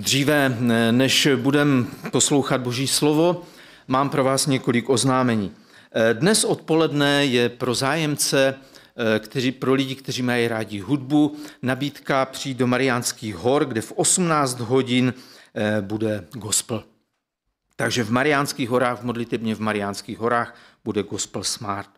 Dříve, než budem poslouchat Boží slovo, mám pro vás několik oznámení. Eh, dnes odpoledne je pro zájemce, eh, kteří, pro lidi, kteří mají rádi hudbu, nabídka přijít do Mariánských hor, kde v 18 hodin eh, bude gospel. Takže v Mariánských horách, v modlitebně v Mariánských horách bude gospel smart.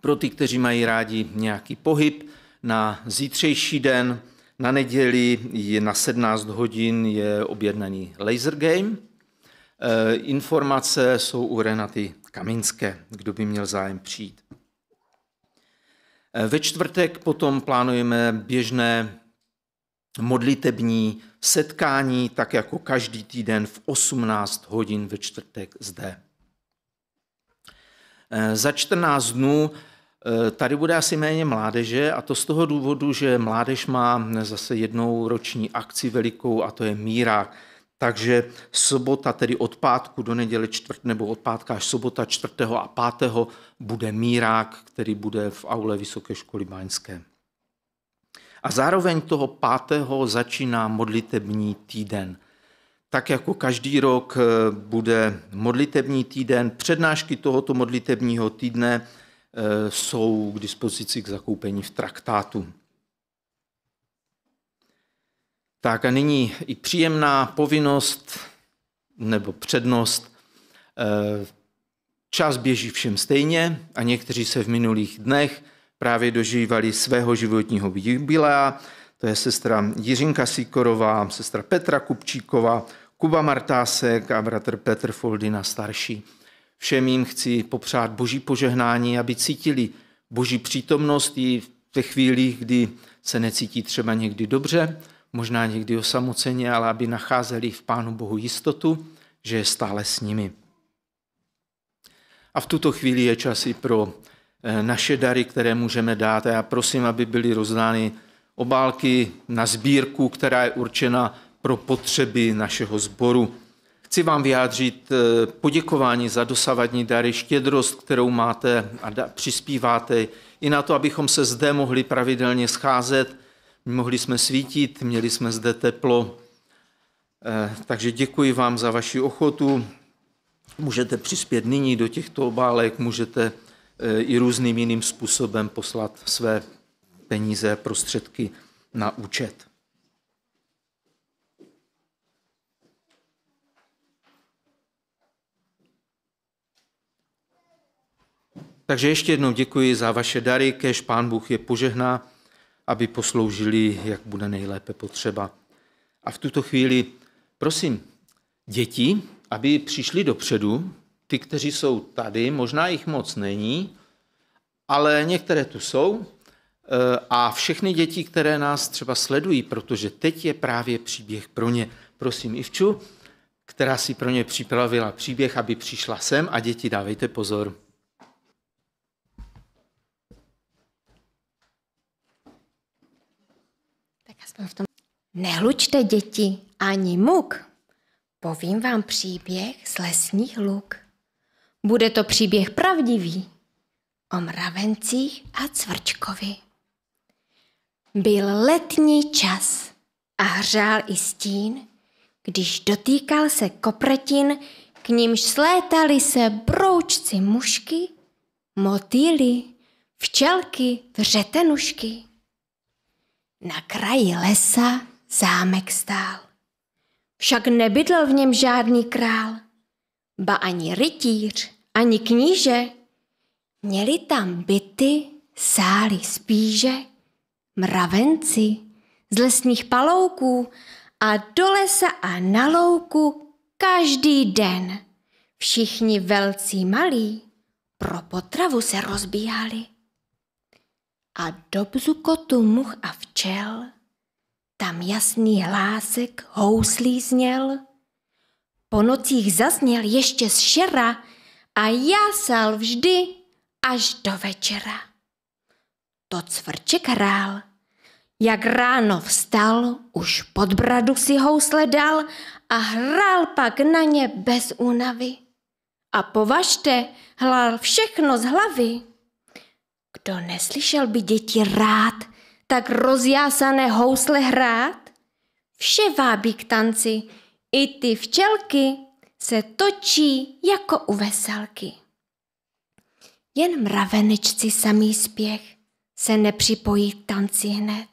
Pro ty, kteří mají rádi nějaký pohyb, na zítřejší den – na neděli je na 17 hodin je objednaný laser game. Eh, informace jsou u Renaty Kaminské, kdo by měl zájem přijít. Eh, ve čtvrtek potom plánujeme běžné modlitební setkání, tak jako každý týden v 18 hodin ve čtvrtek zde. Eh, za 14 dnů Eh, tady bude asi méně mládeže a to z toho důvodu, že mládež má zase jednou roční akci velikou a to je míra. Takže sobota, tedy od pátku do neděle čtvrt, nebo od pátka až sobota 4. a 5. bude mírák, který bude v aule Vysoké školy báňské. A zároveň toho 5. začíná modlitební týden. Tak jako každý rok eh, bude modlitební týden, přednášky tohoto modlitebního týdne – Eh, jsou k dispozici k zakoupení v traktátu. Tak a nyní i příjemná povinnost nebo přednost. Eh, čas běží všem stejně a někteří se v minulých dnech právě dožívali svého životního jubilea. To je sestra Jiřinka Sikorová, sestra Petra Kupčíková, Kuba Martásek a bratr Petr Foldina starší. Všem jim chci popřát boží požehnání, aby cítili boží přítomnost i v těch chvílích, kdy se necítí třeba někdy dobře, možná někdy osamoceně, ale aby nacházeli v Pánu Bohu jistotu, že je stále s nimi. A v tuto chvíli je čas i pro eh, naše dary, které můžeme dát. A já prosím, aby byly rozdány obálky na sbírku, která je určena pro potřeby našeho sboru. Chci vám vyjádřit eh, poděkování za dosavadní dary, štědrost, kterou máte a přispíváte i na to, abychom se zde mohli pravidelně scházet, mohli jsme svítit, měli jsme zde teplo. Eh, takže děkuji vám za vaši ochotu. Můžete přispět nyní do těchto obálek, můžete eh, i různým jiným způsobem poslat své peníze, prostředky na účet. Takže ještě jednou děkuji za vaše dary, kež Pán Bůh je požehná, aby posloužili, jak bude nejlépe potřeba. A v tuto chvíli prosím děti, aby přišli dopředu, ty, kteří jsou tady, možná jich moc není, ale některé tu jsou, eh, a všechny děti, které nás třeba sledují, protože teď je právě příběh pro ně. Prosím Ivču, která si pro ně připravila příběh, aby přišla sem a děti dávejte pozor. v tom. Nehlučte děti ani muk. Povím vám příběh z lesních luk. Bude to příběh pravdivý o mravencích a cvrčkovi. Byl letní čas a hřál i stín, když dotýkal se kopretin, k nímž slétali se broučci mušky, motýly, včelky, vřetenušky. Na kraji lesa zámek stál. Však nebydlel v něm žádný král, ba ani rytíř, ani kníže. Měli tam byty, sály spíže, mravenci z lesních palouků a do lesa a na louku každý den. Všichni velcí malí pro potravu se rozbíhali a do bzukotu much a včel tam jasný hlásek houslí zněl. Po nocích zazněl ještě z šera a jásal vždy až do večera. To cvrček hrál. Jak ráno vstal, už pod bradu si housle dal a hrál pak na ně bez únavy. A považte, hlal všechno z hlavy. To neslyšel by děti rád, tak rozjásané housle hrát? Vše vábí k tanci, i ty včelky se točí jako u veselky. Jen mravenečci samý spěch se nepřipojí k tanci hned.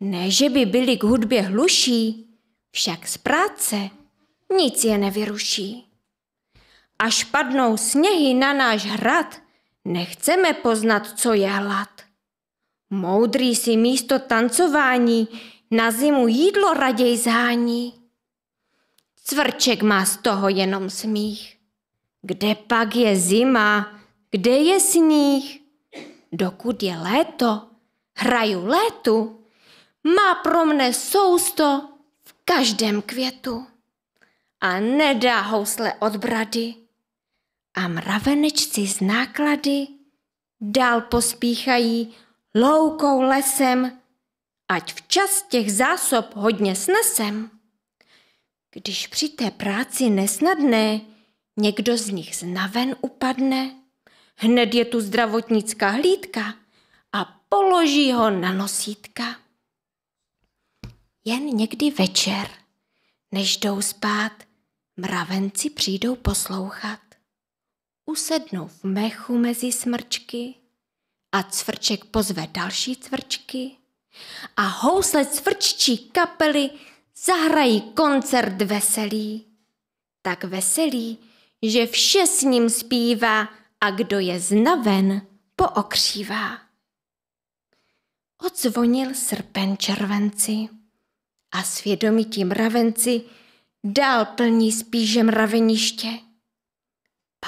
Ne, že by byli k hudbě hluší, však z práce nic je nevyruší. Až padnou sněhy na náš hrad, Nechceme poznat, co je hlad. Moudrý si místo tancování na zimu jídlo raději zhání. Cvrček má z toho jenom smích. Kde pak je zima, kde je sníh? Dokud je léto, hraju létu, má pro mne sousto v každém květu. A nedá housle od brady a mravenečci z náklady dál pospíchají loukou lesem, ať včas těch zásob hodně snesem. Když při té práci nesnadné někdo z nich znaven upadne, hned je tu zdravotnická hlídka a položí ho na nosítka. Jen někdy večer, než jdou spát, mravenci přijdou poslouchat usednu v mechu mezi smrčky a cvrček pozve další cvrčky a housle cvrččí kapely zahrají koncert veselý. Tak veselý, že vše s ním zpívá a kdo je znaven, pookřívá. Odzvonil srpen červenci a svědomití mravenci dál plní spíže mraveniště.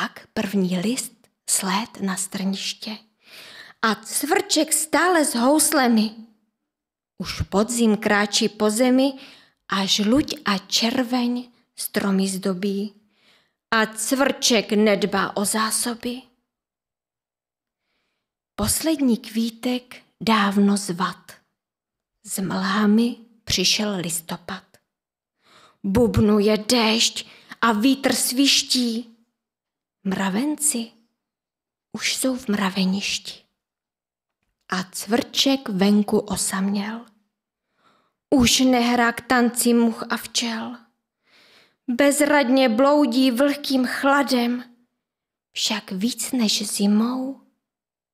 Pak první list slét na strniště. A cvrček stále s houslemi. Už podzim kráčí po zemi a žluť a červeň stromy zdobí. A cvrček nedbá o zásoby. Poslední kvítek dávno zvat. S mlhami přišel listopad. Bubnuje déšť a vítr sviští mravenci už jsou v mraveništi. A cvrček venku osaměl. Už nehrá k tanci much a včel. Bezradně bloudí vlhkým chladem, však víc než zimou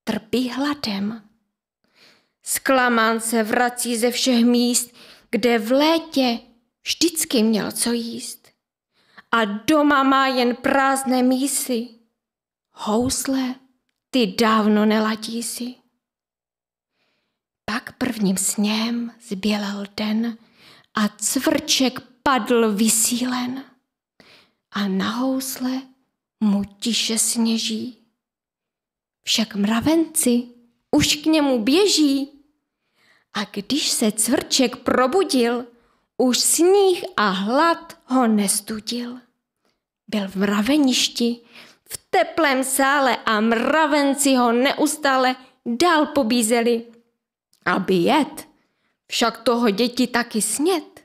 trpí hladem. Sklamán se vrací ze všech míst, kde v létě vždycky měl co jíst a doma má jen prázdné mísy. Housle, ty dávno neladí si. Pak prvním sněm zbělel den a cvrček padl vysílen. A na housle mu tiše sněží. Však mravenci už k němu běží. A když se cvrček probudil, už sníh a hlad ho nestudil. Byl v mraveništi, v teplém sále a mravenci ho neustále dál pobízeli, aby jet. Však toho děti taky sněd.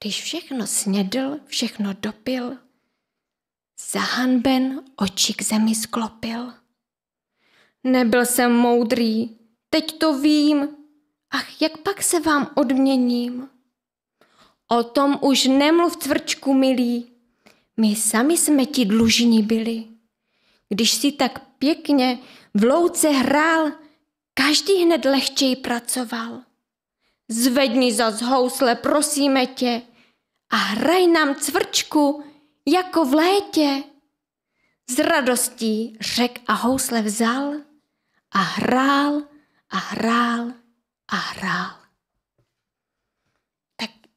Když všechno snědl, všechno dopil, zahanben oči k zemi sklopil. Nebyl jsem moudrý, teď to vím, ach, jak pak se vám odměním. O tom už nemluv, cvrčku milý, my sami jsme ti dlužní byli. Když si tak pěkně v louce hrál, každý hned lehčej pracoval. Zvedni za housle, prosíme tě, a hraj nám cvrčku jako v létě. S radostí řek a housle vzal a hrál a hrál a hrál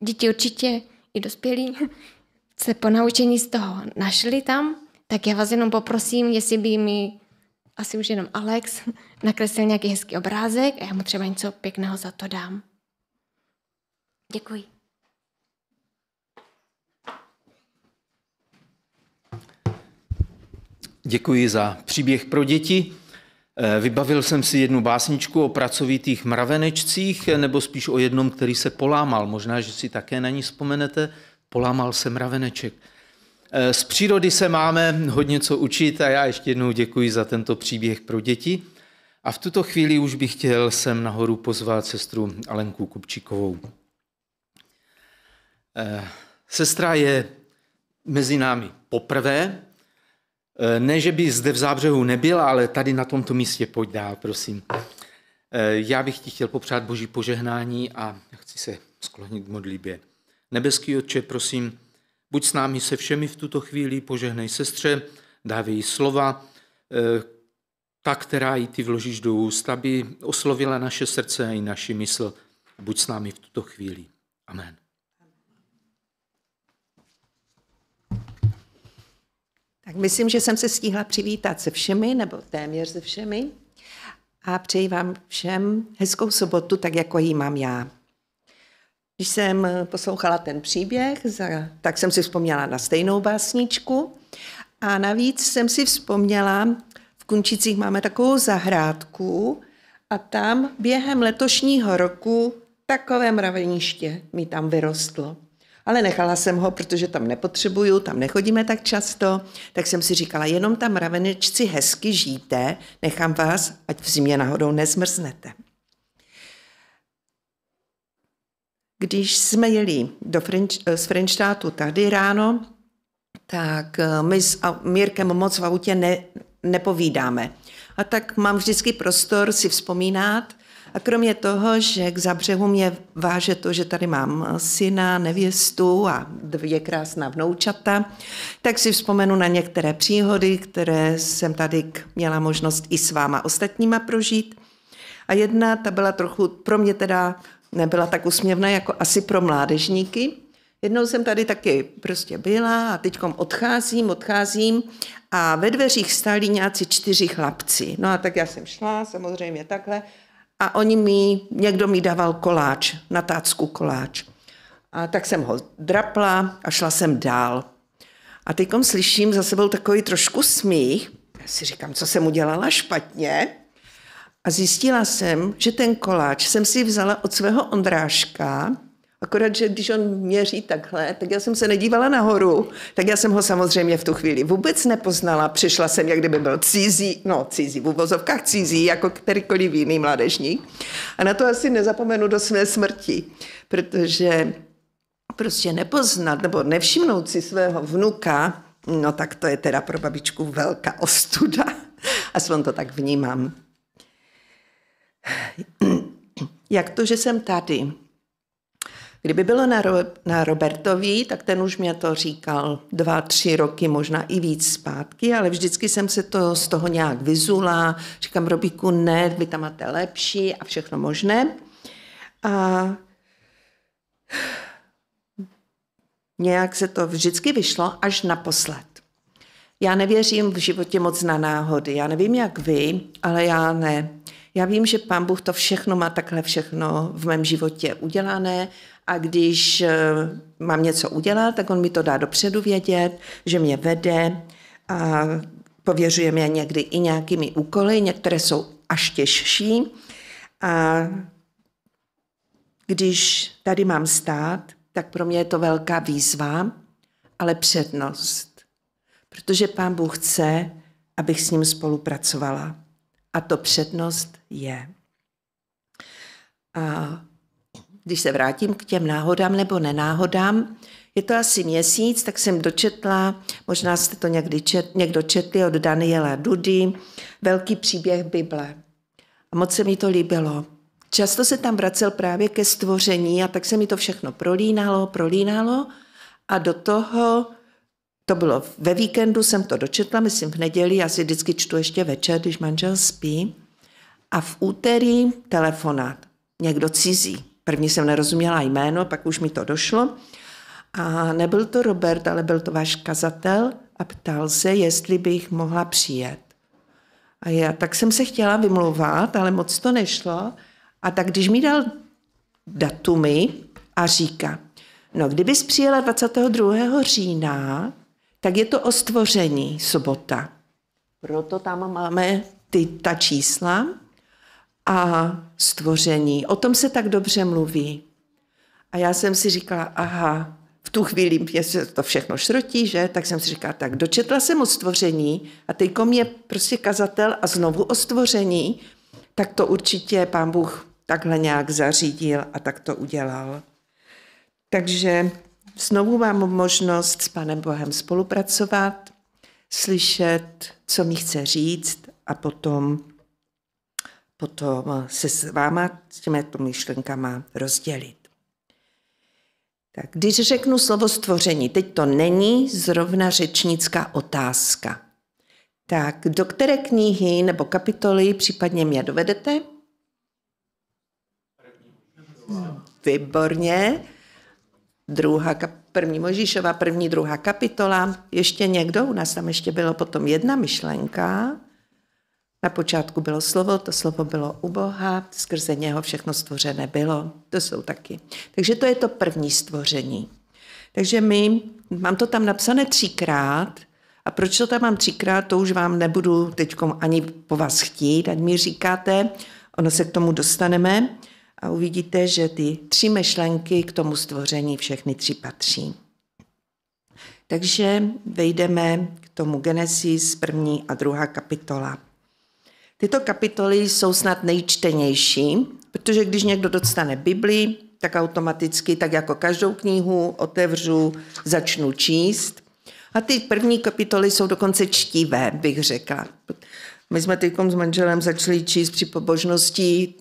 děti určitě i dospělí se po naučení z toho našli tam, tak já vás jenom poprosím, jestli by mi asi už jenom Alex nakreslil nějaký hezký obrázek a já mu třeba něco pěkného za to dám. Děkuji. Děkuji za příběh pro děti. Eh, vybavil jsem si jednu básničku o pracovitých mravenečcích, eh, nebo spíš o jednom, který se polámal. Možná, že si také na ní vzpomenete. Polámal se mraveneček. Eh, z přírody se máme hodně co učit a já ještě jednou děkuji za tento příběh pro děti. A v tuto chvíli už bych chtěl sem nahoru pozvat sestru Alenku Kupčíkovou. Sestra je mezi námi poprvé, Eh, ne, že by zde v Zábřehu nebyl, ale tady na tomto místě pojď dál, prosím. Eh, já bych ti chtěl popřát boží požehnání a chci se sklonit k modlíbě. Nebeský Otče, prosím, buď s námi se všemi v tuto chvíli, požehnej sestře, dávej jí slova, eh, ta, která ji ty vložíš do úst, aby oslovila naše srdce i naši mysl. Buď s námi v tuto chvíli. Amen. Tak myslím, že jsem se stihla přivítat se všemi, nebo téměř se všemi. A přeji vám všem hezkou sobotu, tak jako ji mám já. Když jsem poslouchala ten příběh, tak jsem si vzpomněla na stejnou básničku. A navíc jsem si vzpomněla, v Kunčicích máme takovou zahrádku a tam během letošního roku takové mraveniště mi tam vyrostlo ale nechala jsem ho, protože tam nepotřebuju, tam nechodíme tak často, tak jsem si říkala, jenom tam ravenečci hezky žijte, nechám vás, ať v zimě náhodou nezmrznete. Když jsme jeli do French, z Frenštátu tady ráno, tak eh, my s Mírkem moc v autě ne, nepovídáme. A tak mám vždycky prostor si vzpomínat, a kromě toho, že k Zabřehu mě váže to, že tady mám eh, syna, nevěstu a dvě krásná vnoučata, tak si vzpomenu na některé příhody, které jsem tady měla možnost i s váma ostatníma prožít. A jedna, ta byla trochu, pro mě teda nebyla tak usměvná, jako asi pro mládežníky. Jednou jsem tady taky prostě byla a teď odcházím, odcházím a ve dveřích stáli nějací čtyři chlapci. No a tak já jsem šla, samozřejmě takhle, a oni mi, někdo mi dával koláč, na koláč. A tak jsem ho drapla a šla jsem dál. A teďkom slyším za sebou takový trošku smích. Já si říkám, co jsem udělala špatně. A zjistila jsem, že ten koláč jsem si vzala od svého Ondráška, Akorát, že když on měří takhle, tak já jsem se nedívala nahoru, tak já jsem ho samozřejmě v tu chvíli vůbec nepoznala. Přišla jsem, jak kdyby byl cizí, no cizí, v uvozovkách cizí, jako kterýkoliv jiný mládežník. A na to asi nezapomenu do své smrti, protože prostě nepoznat nebo nevšimnout si svého vnuka, no tak to je teda pro babičku velká ostuda. Aspoň to tak vnímám. Jak to, že jsem tady? Kdyby bylo na, Ro- na Robertovi, tak ten už mě to říkal dva, tři roky, možná i víc zpátky, ale vždycky jsem se to z toho nějak vyzula. Říkám Robíku, ne, vy tam máte lepší a všechno možné. A nějak se to vždycky vyšlo až naposled. Já nevěřím v životě moc na náhody. Já nevím, jak vy, ale já ne. Já vím, že pán Bůh to všechno má takhle všechno v mém životě udělané a když eh, mám něco udělat, tak on mi to dá dopředu vědět, že mě vede a pověřuje mě někdy i nějakými úkoly, některé jsou až těžší. A když tady mám stát, tak pro mě je to velká výzva, ale přednost. Protože pán Bůh chce, abych s ním spolupracovala. A to přednost je. A když se vrátím k těm náhodám nebo nenáhodám, je to asi měsíc, tak jsem dočetla, možná jste to někdy čet, někdo četli od Daniela Dudy, Velký příběh Bible. A moc se mi to líbilo. Často se tam vracel právě ke stvoření a tak se mi to všechno prolínalo, prolínalo a do toho to bylo ve víkendu, jsem to dočetla, myslím v neděli, já si vždycky čtu ještě večer, když manžel spí. A v úterý telefonát, někdo cizí. První jsem nerozuměla jméno, pak už mi to došlo. A nebyl to Robert, ale byl to váš kazatel a ptal se, jestli bych mohla přijet. A já tak jsem se chtěla vymlouvat, ale moc to nešlo. A tak když mi dal datumy a říká, no kdybys přijela 22. října, tak je to o stvoření sobota. Proto tam máme ty, ta čísla a stvoření. O tom se tak dobře mluví. A já jsem si říkala, aha, v tu chvíli mě se to všechno šrotí, že? Tak jsem si říkala, tak dočetla jsem o stvoření a teďko mě prostě kazatel a znovu o stvoření, tak to určitě pán Bůh takhle nějak zařídil a tak to udělal. Takže znovu mám možnost s panem Bohem spolupracovat, slyšet, co mi chce říct a potom potom se s váma s těmito myšlenkama rozdělit. Tak když řeknu slovo stvoření, teď to není zrovna řečnická otázka. Tak do které knihy nebo kapitoly případně mě dovedete? Výborně. Druhá, první Možíšova, první, druhá kapitola. Ještě někdo? U nás tam ještě bylo potom jedna myšlenka. Na počátku bylo slovo, to slovo bylo u Boha, skrze něho všechno stvořené bylo. To jsou taky. Takže to je to první stvoření. Takže my, mám to tam napsané třikrát, a proč to tam mám třikrát, to už vám nebudu teď ani po vás chtít, ať mi říkáte, ono se k tomu dostaneme a uvidíte, že ty tři myšlenky k tomu stvoření všechny tři patří. Takže vejdeme k tomu Genesis, první a druhá kapitola. Tyto kapitoly jsou snad nejčtenější, protože když někdo dostane Biblii, tak automaticky, tak jako každou knihu, otevřu, začnu číst. A ty první kapitoly jsou dokonce čtivé, bych řekla. My jsme teď s manželem začali číst při pobožnosti,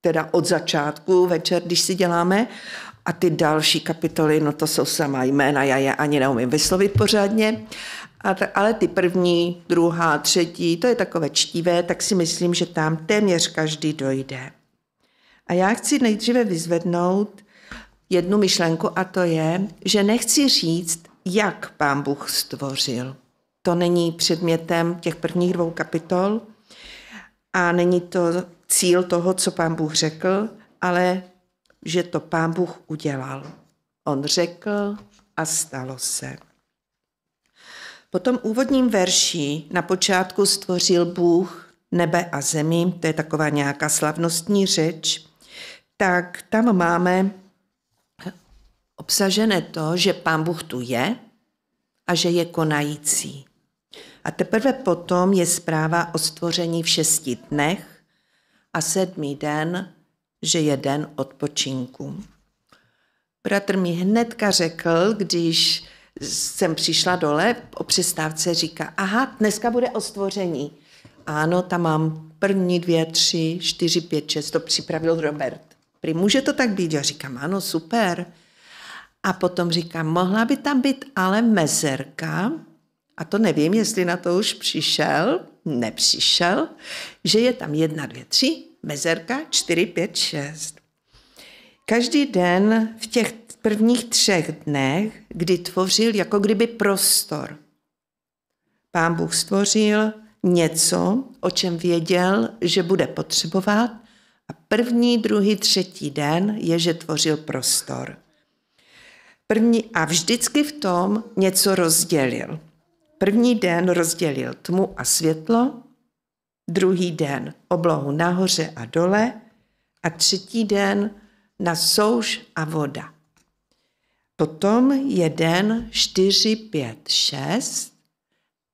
teda od začátku večer, když si děláme. A ty další kapitoly, no to jsou sama jména, já je ani neumím vyslovit pořádně. A ta, ale ty první, druhá, třetí, to je takové čtivé, tak si myslím, že tam téměř každý dojde. A já chci nejdříve vyzvednout jednu myšlenku a to je, že nechci říct, jak pán Bůh stvořil. To není předmětem těch prvních dvou kapitol a není to cíl toho, co pán Bůh řekl, ale že to pán Bůh udělal. On řekl a stalo se. Po tom úvodním verši na počátku stvořil Bůh nebe a zemi, to je taková nějaká slavnostní řeč, tak tam máme obsažené to, že pán Bůh tu je a že je konající. A teprve potom je zpráva o stvoření v šesti dnech a sedmý den, že je den odpočinku. Bratr mi hnedka řekl, když jsem přišla dole o přestávce, říká, aha, dneska bude o stvoření. Ano, tam mám první dvě, tři, čtyři, pět, šest, to připravil Robert. Prý, může to tak být? Já říkám, ano, super. A potom říkám, mohla by tam být ale mezerka, a to nevím, jestli na to už přišel, nepřišel, že je tam jedna, dvě, tři, mezerka, čtyři, pět, šest. Každý den v těch prvních třech dnech, kdy tvořil jako kdyby prostor. Pán Bůh stvořil něco, o čem věděl, že bude potřebovat a první, druhý, třetí den je, že tvořil prostor. První, a vždycky v tom něco rozdělil. První den rozdělil tmu a světlo, druhý den oblohu nahoře a dole a třetí den na souš a voda. Potom jeden, čtyři, pět, šest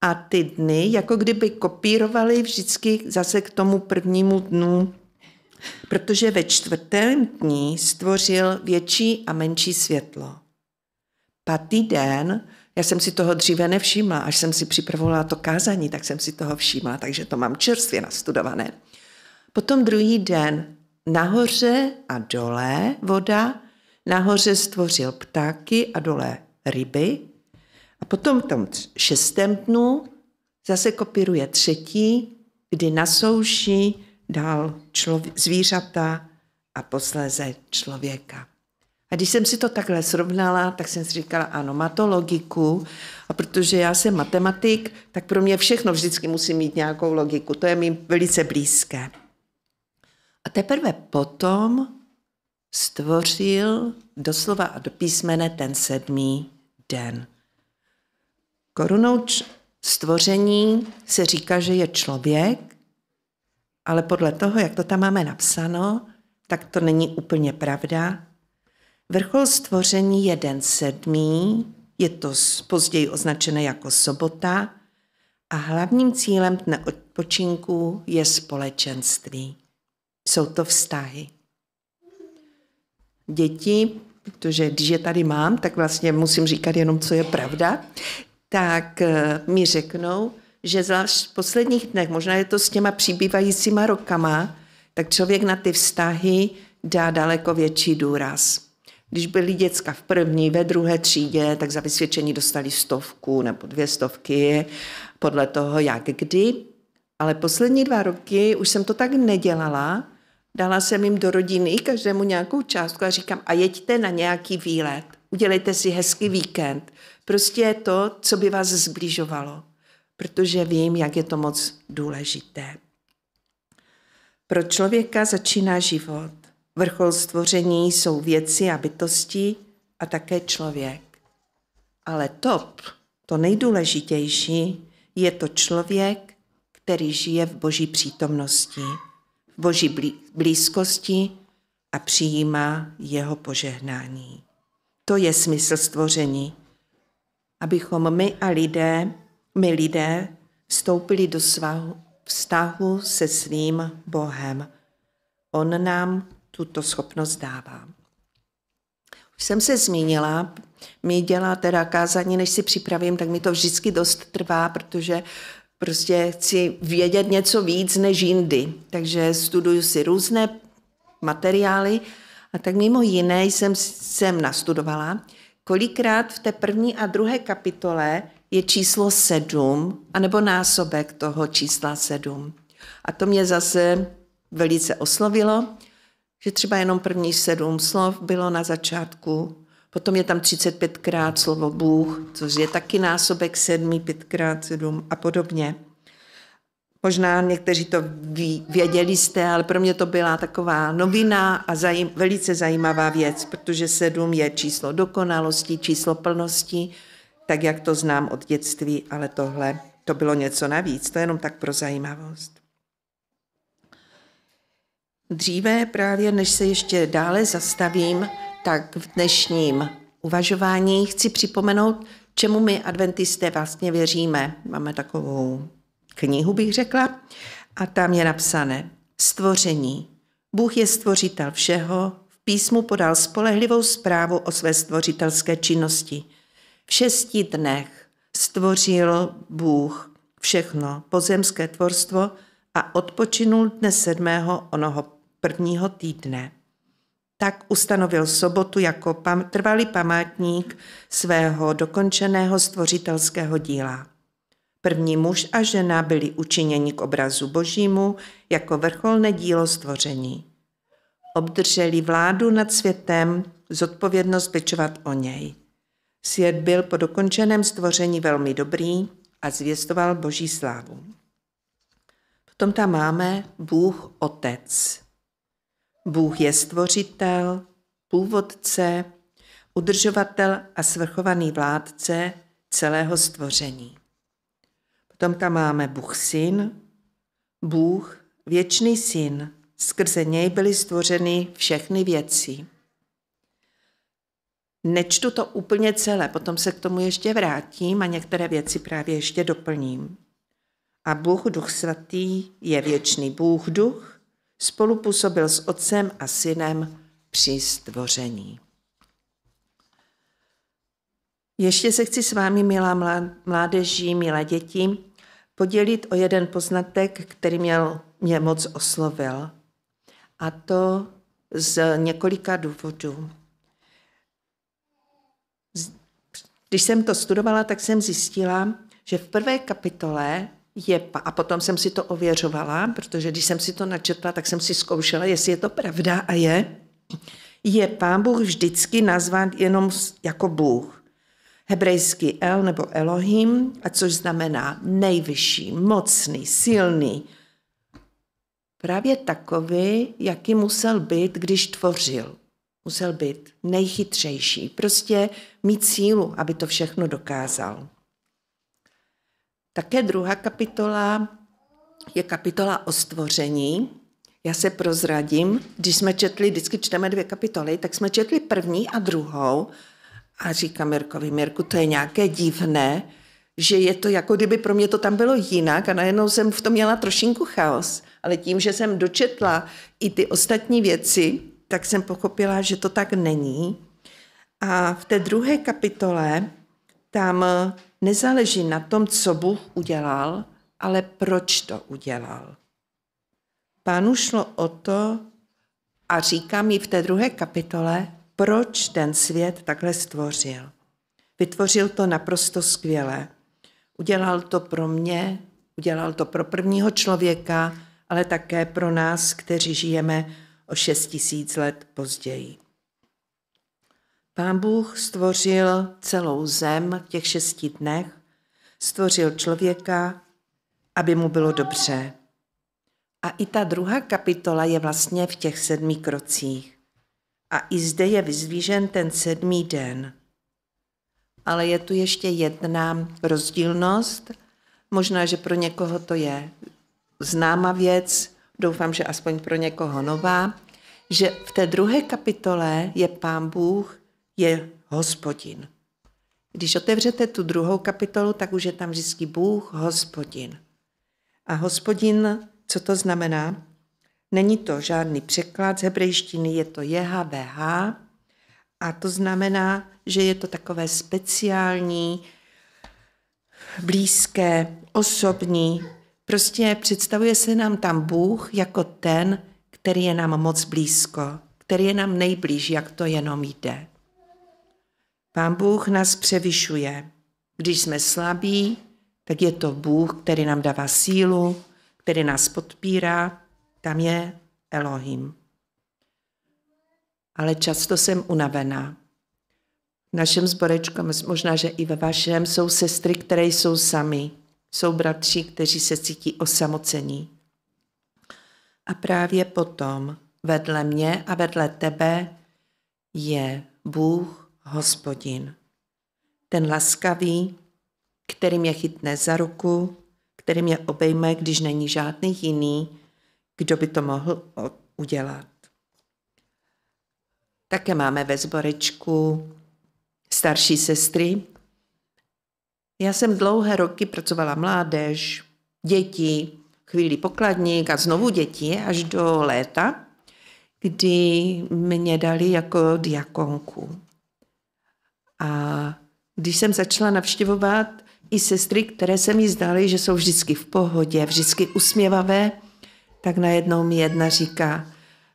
a ty dny, jako kdyby kopírovali vždycky zase k tomu prvnímu dnu, protože ve čtvrtém dní stvořil větší a menší světlo. Patý den, já jsem si toho dříve nevšimla, až jsem si připravovala to kázání, tak jsem si toho všimla, takže to mám čerstvě nastudované. Potom druhý den nahoře a dole voda Nahoře stvořil ptáky a dole ryby. A potom v tom šestém dnu zase kopíruje třetí, kdy nasouší dal člově- zvířata a posléze člověka. A když jsem si to takhle srovnala, tak jsem si říkala, ano, má to logiku. A protože já jsem matematik, tak pro mě všechno vždycky musí mít nějakou logiku. To je mi velice blízké. A teprve potom stvořil doslova a do písmene ten sedmý den. Korunou stvoření se říká, že je člověk, ale podle toho, jak to tam máme napsáno, tak to není úplně pravda. Vrchol stvoření je den sedmý, je to později označené jako sobota a hlavním cílem dne odpočinku je společenství. Jsou to vztahy děti, protože když je tady mám, tak vlastně musím říkat jenom, co je pravda, tak eh, mi řeknou, že zvlášť v posledních dnech, možná je to s těma přibývajícíma rokama, tak člověk na ty vztahy dá daleko větší důraz. Když byly děcka v první, ve druhé třídě, tak za vysvědčení dostali stovku nebo dvě stovky, podle toho jak kdy. Ale poslední dva roky už jsem to tak nedělala, Dala jsem jim do rodiny každému nějakou částku a říkám, a jeďte na nějaký výlet, udělejte si hezký víkend. Prostě je to, co by vás zbližovalo, protože vím, jak je to moc důležité. Pro člověka začíná život. Vrchol stvoření jsou věci a bytosti a také člověk. Ale top, to nejdůležitější, je to člověk, který žije v boží přítomnosti boží blízkosti a přijímá jeho požehnání. To je smysl stvoření, abychom my a lidé, my lidé vstoupili do svahu, vztahu se svým Bohem. On nám tuto schopnost dává. Už jsem se zmínila, mi dělá teda kázání, než si připravím, tak mi to vždycky dost trvá, protože Prostě chci vědět něco víc než jindy. Takže studuju si různé materiály a tak mimo jiné jsem, jsem nastudovala, kolikrát v té první a druhé kapitole je číslo sedm, anebo násobek toho čísla sedm. A to mě zase velice oslovilo, že třeba jenom první sedm slov bylo na začátku Potom je tam 35krát slovo Bůh, což je taky násobek 7, 5krát 7 a podobně. Možná někteří to ví, věděli jste, ale pro mě to byla taková novina a zajím, velice zajímavá věc, protože sedm je číslo dokonalosti, číslo plnosti, tak jak to znám od dětství, ale tohle to bylo něco navíc, to je jenom tak pro zajímavost. Dříve právě, než se ještě dále zastavím, tak v dnešním uvažování chci připomenout, čemu my adventisté vlastně věříme. Máme takovou knihu, bych řekla, a tam je napsané stvoření. Bůh je stvořitel všeho, v písmu podal spolehlivou zprávu o své stvořitelské činnosti. V šesti dnech stvořil Bůh všechno, pozemské tvorstvo, a odpočinul dne sedmého onoho prvního týdne tak ustanovil sobotu jako pam- trvalý památník svého dokončeného stvořitelského díla. První muž a žena byli učiněni k obrazu božímu jako vrcholné dílo stvoření. Obdrželi vládu nad světem, zodpovědnost pečovat o něj. Svět byl po dokončeném stvoření velmi dobrý a zvěstoval boží slávu. Potom tam máme Bůh Otec. Bůh je stvořitel, původce, udržovatel a svrchovaný vládce celého stvoření. Potom tam máme Bůh syn, Bůh věčný syn, skrze něj byly stvořeny všechny věci. Nečtu to úplně celé, potom se k tomu ještě vrátím a některé věci právě ještě doplním. A Bůh, Duch Svatý, je věčný Bůh, Duch, Spolupůsobil s otcem a synem při stvoření. Ještě se chci s vámi, milá mládeží, milé děti, podělit o jeden poznatek, který měl, mě moc oslovil. A to z několika důvodů. Když jsem to studovala, tak jsem zjistila, že v prvé kapitole je, a potom jsem si to ověřovala, protože když jsem si to načetla, tak jsem si zkoušela, jestli je to pravda a je, je pán Bůh vždycky nazván jenom jako Bůh. Hebrejský El nebo Elohim, a což znamená nejvyšší, mocný, silný. Právě takový, jaký musel být, když tvořil. Musel být nejchytřejší, prostě mít sílu, aby to všechno dokázal. Také druhá kapitola je kapitola o stvoření. Já se prozradím, když jsme četli, vždycky čteme dvě kapitoly, tak jsme četli první a druhou a říkám Mirkovi, Mirku, to je nějaké divné, že je to jako kdyby pro mě to tam bylo jinak a najednou jsem v tom měla trošinku chaos. Ale tím, že jsem dočetla i ty ostatní věci, tak jsem pochopila, že to tak není. A v té druhé kapitole tam nezáleží na tom, co Bůh udělal, ale proč to udělal. Pánu šlo o to, a říká mi v té druhé kapitole, proč ten svět takhle stvořil. Vytvořil to naprosto skvěle. Udělal to pro mě, udělal to pro prvního člověka, ale také pro nás, kteří žijeme o šest tisíc let později. Pán Bůh stvořil celou zem v těch šesti dnech, stvořil člověka, aby mu bylo dobře. A i ta druhá kapitola je vlastně v těch sedmi krocích. A i zde je vyzvížen ten sedmý den. Ale je tu ještě jedna rozdílnost. Možná, že pro někoho to je známa věc, doufám, že aspoň pro někoho nová, že v té druhé kapitole je Pán Bůh je hospodin. Když otevřete tu druhou kapitolu, tak už je tam vždycky Bůh, hospodin. A hospodin, co to znamená? Není to žádný překlad z hebrejštiny, je to JHVH a to znamená, že je to takové speciální, blízké, osobní. Prostě představuje se nám tam Bůh jako ten, který je nám moc blízko, který je nám nejblíž, jak to jenom jde. Pán Bůh nás převyšuje. Když jsme slabí, tak je to Bůh, který nám dává sílu, který nás podpírá. Tam je Elohim. Ale často jsem unavená. V našem zborečku, možná, že i ve vašem, jsou sestry, které jsou sami. Jsou bratři, kteří se cítí osamocení. A právě potom vedle mě a vedle tebe je Bůh, hospodin. Ten laskavý, který mě chytne za ruku, který mě obejme, když není žádný jiný, kdo by to mohl udělat. Také máme ve zborečku starší sestry. Já jsem dlouhé roky pracovala mládež, děti, chvíli pokladník a znovu děti až do léta, kdy mě dali jako diakonku. A když jsem začala navštěvovat i sestry, které se mi zdály, že jsou vždycky v pohodě, vždycky usměvavé, tak najednou mi jedna říká,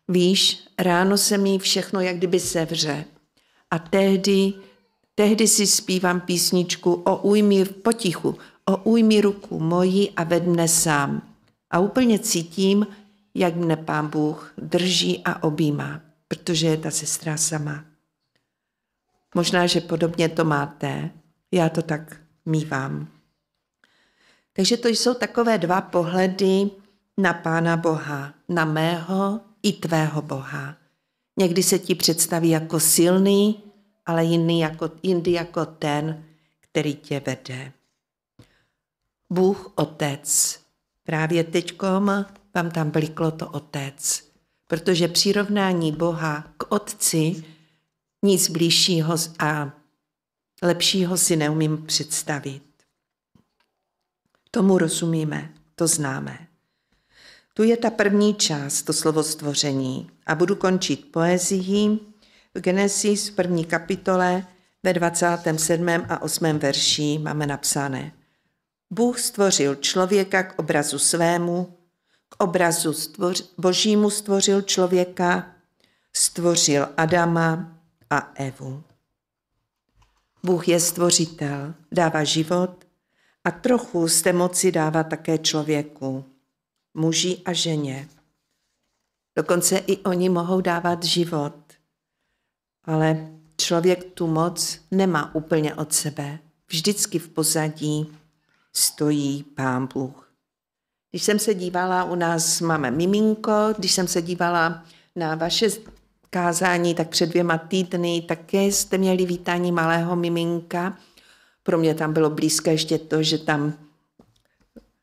víš, ráno se mi všechno jak kdyby sevře. A tehdy, tehdy si zpívám písničku o újmi potichu, o újmi ruku moji a ved sám. A úplně cítím, jak mne pán Bůh drží a objímá, protože je ta sestra sama. Možná, že podobně to máte. Já to tak mývám. Takže to jsou takové dva pohledy na Pána Boha, na mého i tvého Boha. Někdy se ti představí jako silný, ale jiný jako, jindy jako ten, který tě vede. Bůh Otec. Právě teďkom vám tam bliklo to Otec, protože přirovnání Boha k Otci nic blížšího a lepšího si neumím představit. Tomu rozumíme, to známe. Tu je ta první část, to slovo stvoření. A budu končit poezií v Genesis v první kapitole ve 27. a 8. verši máme napsané. Bůh stvořil člověka k obrazu svému, k obrazu stvoř, božímu stvořil člověka, stvořil Adama, a Evu. Bůh je stvořitel, dává život a trochu z té moci dává také člověku, muži a ženě. Dokonce i oni mohou dávat život, ale člověk tu moc nemá úplně od sebe. Vždycky v pozadí stojí pán Bůh. Když jsem se dívala, u nás máme miminko, když jsem se dívala na vaše kázání, tak před dvěma týdny také jste měli vítání malého miminka. Pro mě tam bylo blízké ještě to, že tam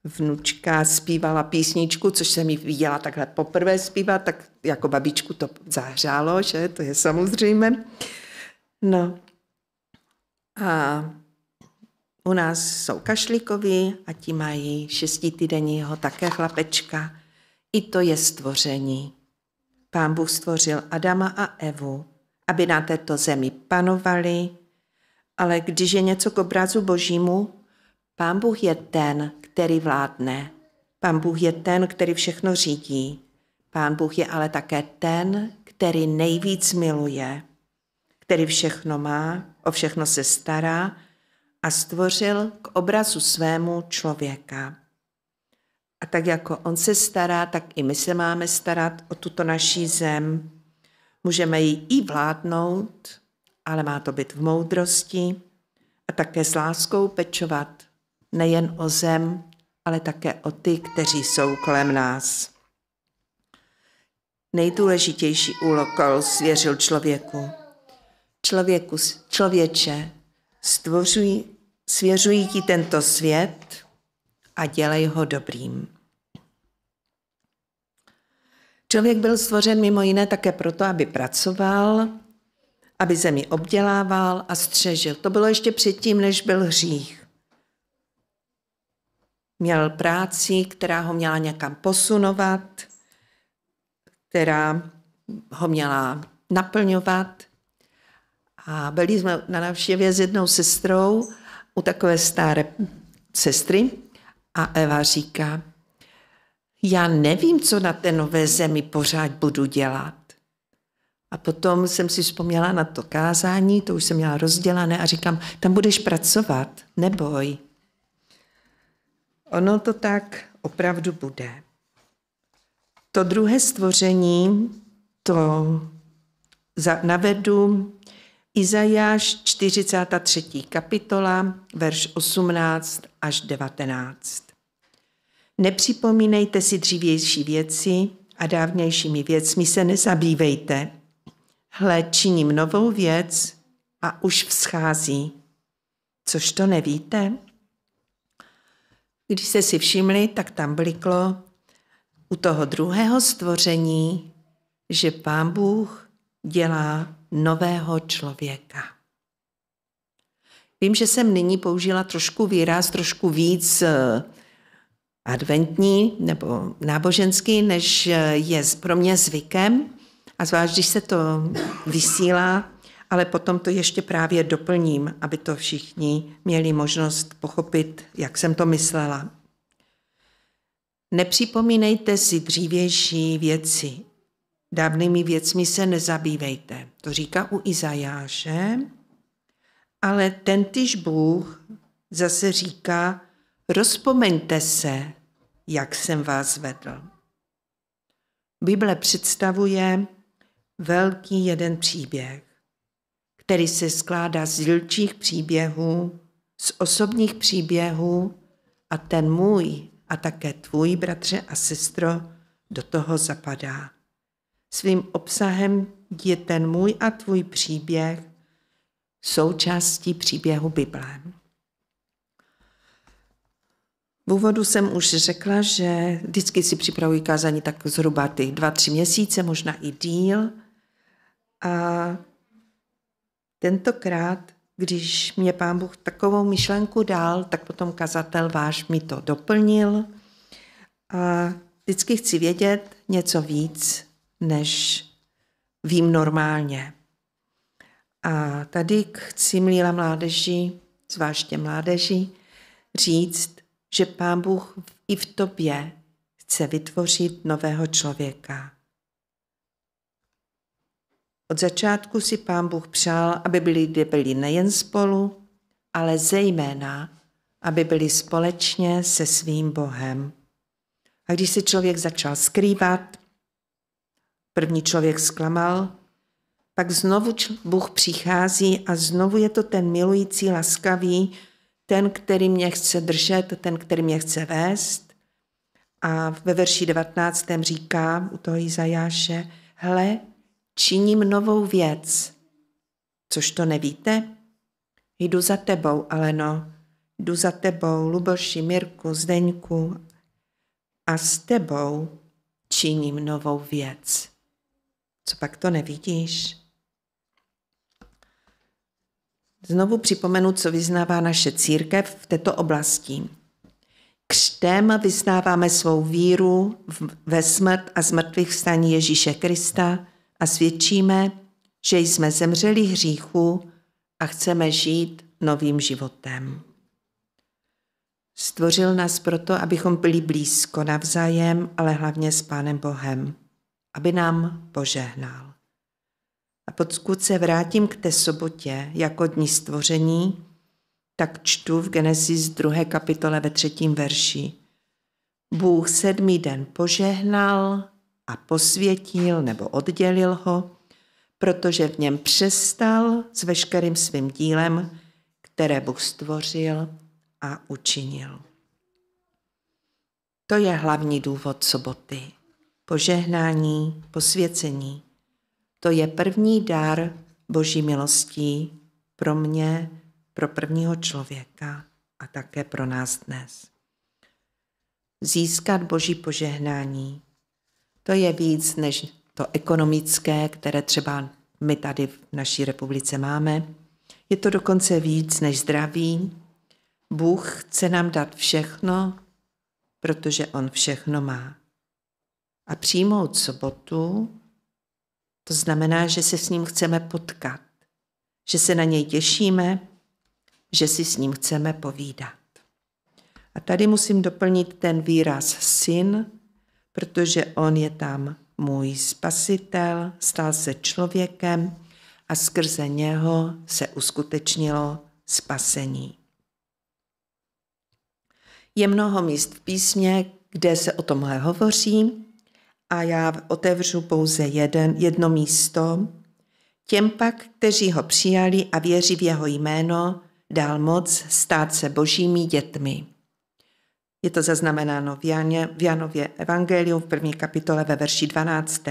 vnučka zpívala písničku, což jsem ji viděla takhle poprvé zpívat, tak jako babičku to zahřálo, že to je samozřejmé. No a u nás jsou kašlíkovi a ti mají šestitýdenního také chlapečka. I to je stvoření. Pán Bůh stvořil Adama a Evu, aby na této zemi panovali, ale když je něco k obrazu božímu, Pán Bůh je ten, který vládne. Pán Bůh je ten, který všechno řídí. Pán Bůh je ale také ten, který nejvíc miluje, který všechno má, o všechno se stará a stvořil k obrazu svému člověka. A tak jako on se stará, tak i my se máme starat o tuto naší zem. Můžeme ji i vládnout, ale má to být v moudrosti a také s láskou pečovat nejen o zem, ale také o ty, kteří jsou kolem nás. Nejdůležitější úlokol svěřil člověku. Člověku, člověče, stvořuj, svěřují ti tento svět a dělej ho dobrým. Člověk byl stvořen mimo jiné také proto, aby pracoval, aby zemi obdělával a střežil. To bylo ještě předtím, než byl hřích. Měl práci, která ho měla někam posunovat, která ho měla naplňovat. A byli jsme na návštěvě s jednou sestrou u takové staré sestry a Eva říká, já nevím, co na té nové zemi pořád budu dělat. A potom jsem si vzpomněla na to kázání, to už jsem měla rozdělané a říkám, tam budeš pracovat, neboj. Ono to tak opravdu bude. To druhé stvoření, to navedu Izajáš 43. kapitola, verš 18 až 19. Nepřipomínejte si dřívější věci a dávnějšími věcmi se nezabývejte. Hle, činím novou věc a už vzchází. Což to nevíte? Když jste si všimli, tak tam bliklo u toho druhého stvoření, že pán Bůh dělá nového člověka. Vím, že jsem nyní použila trošku výraz, trošku víc eh, adventní nebo náboženský, než je pro mě zvykem, a zvlášť, když se to vysílá, ale potom to ještě právě doplním, aby to všichni měli možnost pochopit, jak jsem to myslela. Nepřipomínejte si dřívější věci. Dávnými věcmi se nezabývejte. To říká u Izajáše, ale tentýž Bůh zase říká, Rozpomeňte se, jak jsem vás vedl. Bible představuje velký jeden příběh, který se skládá z dílčích příběhů, z osobních příběhů a ten můj a také tvůj, bratře a sestro, do toho zapadá. Svým obsahem je ten můj a tvůj příběh součástí příběhu Bible. V úvodu jsem už řekla, že vždycky si připravuji kázání tak zhruba ty dva, tři měsíce, možná i díl. A tentokrát, když mě pán Bůh takovou myšlenku dal, tak potom kazatel váš mi to doplnil. A vždycky chci vědět něco víc, než vím normálně. A tady chci milá mládeži, zvláště mládeži, říct, že Pán Bůh i v tobě chce vytvořit nového člověka. Od začátku si Pán Bůh přál, aby byli lidé byli nejen spolu, ale zejména, aby byli společně se svým Bohem. A když se člověk začal skrývat, první člověk zklamal, pak znovu Bůh přichází a znovu je to ten milující, laskavý, ten, který mě chce držet, ten, který mě chce vést. A ve verši 19. říká u toho Izajáše, hle, činím novou věc. Což to nevíte? Jdu za tebou, Aleno, jdu za tebou, Luboši, Mirku, Zdeňku a s tebou činím novou věc. Co pak to nevidíš? znovu připomenu, co vyznává naše církev v této oblasti. Křtem vyznáváme svou víru ve smrt a zmrtvých vstání Ježíše Krista a svědčíme, že jsme zemřeli hříchu a chceme žít novým životem. Stvořil nás proto, abychom byli blízko navzájem, ale hlavně s Pánem Bohem, aby nám požehnal. A pokud se vrátím k té sobotě jako dní stvoření, tak čtu v Genesis 2. kapitole ve třetím verši. Bůh sedmý den požehnal a posvětil nebo oddělil ho, protože v něm přestal s veškerým svým dílem, které Bůh stvořil a učinil. To je hlavní důvod soboty. Požehnání, posvěcení. To je první dar Boží milostí pro mě, pro prvního člověka a také pro nás dnes. Získat Boží požehnání, to je víc než to ekonomické, které třeba my tady v naší republice máme. Je to dokonce víc než zdraví. Bůh chce nám dát všechno, protože On všechno má. A přijmout sobotu to znamená, že se s ním chceme potkat, že se na něj těšíme, že si s ním chceme povídat. A tady musím doplnit ten výraz syn, protože on je tam můj spasitel, stal se člověkem a skrze něho se uskutečnilo spasení. Je mnoho míst v písmě, kde se o tomhle hovoří, a já otevřu pouze jeden, jedno místo. Těm pak, kteří ho přijali a věří v jeho jméno, dal moc stát se božími dětmi. Je to zaznamenáno v, Janě, v Janově Evangeliu v první kapitole ve verši 12,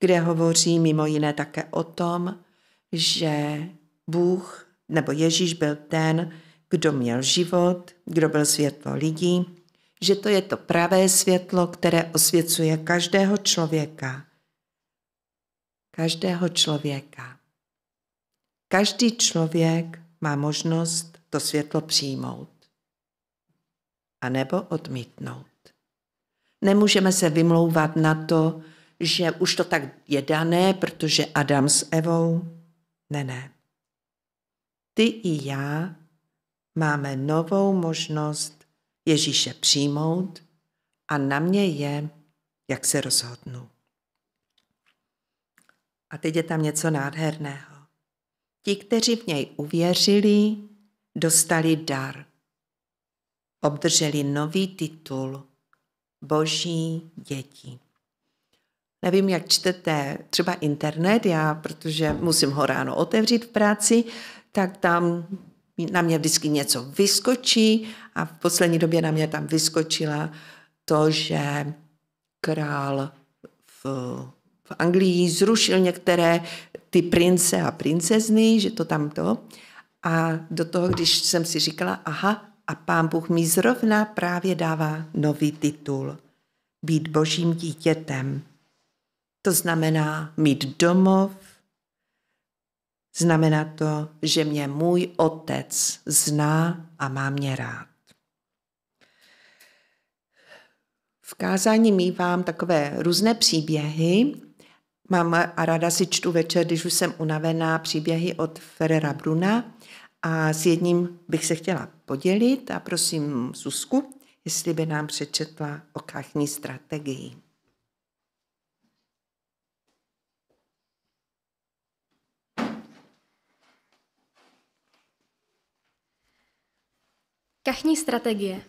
kde hovoří mimo jiné také o tom, že Bůh nebo Ježíš byl ten, kdo měl život, kdo byl světlo lidí že to je to pravé světlo, které osvěcuje každého člověka. Každého člověka. Každý člověk má možnost to světlo přijmout a nebo odmítnout. Nemůžeme se vymlouvat na to, že už to tak je dané, protože Adam s Evou. Ne, ne. Ty i já máme novou možnost Ježíše přijmout a na mě je, jak se rozhodnu. A teď je tam něco nádherného. Ti, kteří v něj uvěřili, dostali dar. Obdrželi nový titul Boží děti. Nevím, jak čtete třeba internet, já, protože musím ho ráno otevřít v práci, tak tam na mě vždycky něco vyskočí a v poslední době na mě tam vyskočila to, že král v, v Anglii zrušil některé ty prince a princezny, že to tam to. A do toho, když jsem si říkala, aha, a pán Bůh mi zrovna právě dává nový titul. Být božím dítětem. To znamená mít domov, Znamená to, že mě můj otec zná a má mě rád. V kázání mývám takové různé příběhy. Mám a ráda si čtu večer, když už jsem unavená, příběhy od Ferrera Bruna a s jedním bych se chtěla podělit a prosím Susku, jestli by nám přečetla o kachní strategii. Kachní strategie.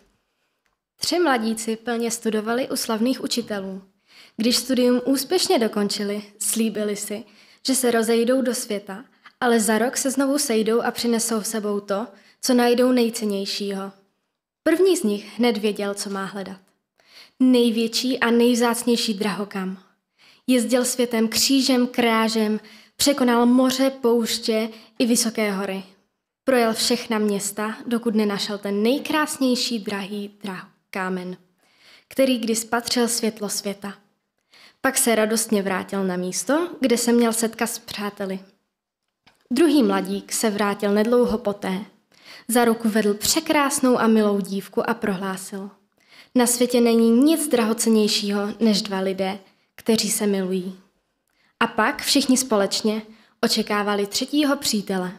Tři mladíci plně studovali u slavných učitelů. Když studium úspěšně dokončili, slíbili si, že se rozejdou do světa, ale za rok se znovu sejdou a přinesou sebou to, co najdou nejcennějšího. První z nich hned věděl, co má hledat. Největší a nejvzácnější drahokam. Jezdil světem křížem, krážem, překonal moře, pouště i vysoké hory. Projel všechna města, dokud nenašel ten nejkrásnější drahý drah kámen, který kdy spatřil světlo světa. Pak se radostně vrátil na místo, kde se měl setkat s přáteli. Druhý mladík se vrátil nedlouho poté. Za ruku vedl překrásnou a milou dívku a prohlásil. Na světě není nic drahocenějšího než dva lidé, kteří se milují. A pak všichni společně očekávali třetího přítele.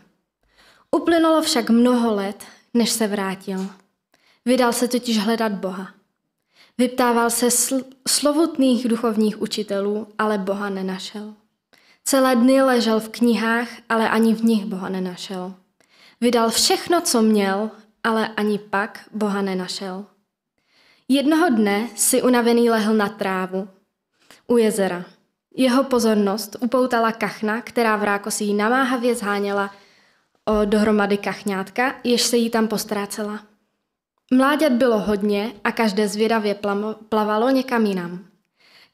Uplynulo však mnoho let, než se vrátil. Vydal se totiž hledat Boha. Vyptával se sl- slovutných duchovních učitelů, ale Boha nenašel. Celé dny ležel v knihách, ale ani v nich Boha nenašel. Vydal všechno, co měl, ale ani pak Boha nenašel. Jednoho dne si unavený lehl na trávu u jezera. Jeho pozornost upoutala kachna, která v rákosí namáhavě zháněla dohromady kachňátka, jež se jí tam postrácela. Mláďat bylo hodně a každé zvědavě plavalo někam jinam.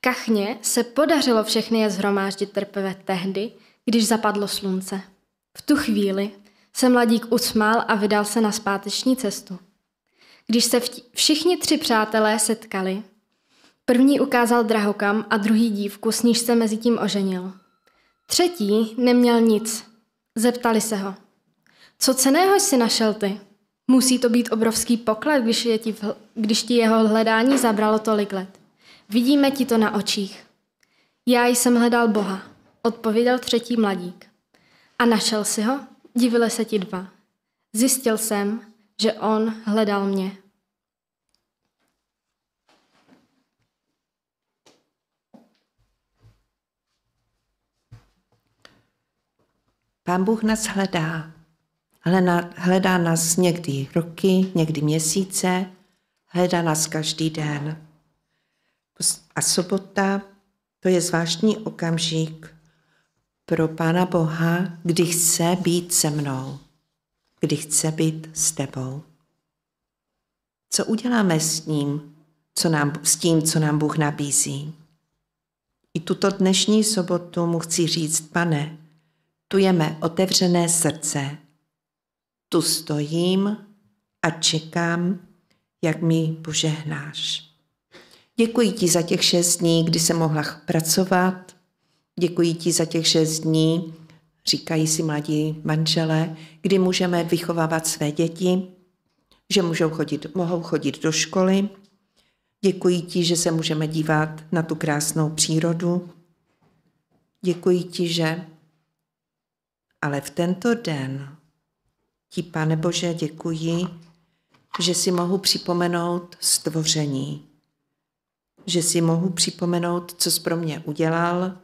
Kachně se podařilo všechny je zhromáždit trpevé tehdy, když zapadlo slunce. V tu chvíli se mladík usmál a vydal se na zpáteční cestu. Když se všichni tři přátelé setkali, první ukázal drahokam a druhý dívku, s níž se mezi tím oženil. Třetí neměl nic. Zeptali se ho. Co ceného jsi našel ty? Musí to být obrovský poklad, když, je ti, vhl- když ti jeho hledání zabralo tolik let. Vidíme ti to na očích. Já jsem hledal Boha, odpověděl třetí mladík. A našel si ho? Divili se ti dva. Zjistil jsem, že on hledal mě. Pán Bůh nás hledá. Hledá nás někdy roky, někdy měsíce, hledá nás každý den. A sobota to je zvláštní okamžik pro Pána Boha, kdy chce být se mnou, kdy chce být s tebou. Co uděláme s ním, co nám, s tím, co nám Bůh nabízí? I tuto dnešní sobotu mu chci říct, pane, tu je mé otevřené srdce, tu stojím a čekám, jak mi požehnáš. Děkuji ti za těch šest dní, kdy jsem mohla pracovat. Děkuji ti za těch šest dní, říkají si mladí manželé, kdy můžeme vychovávat své děti, že můžou chodit, mohou chodit do školy. Děkuji ti, že se můžeme dívat na tu krásnou přírodu. Děkuji ti, že ale v tento den Ti, Pane Bože, děkuji, že si mohu připomenout stvoření, že si mohu připomenout, co jsi pro mě udělal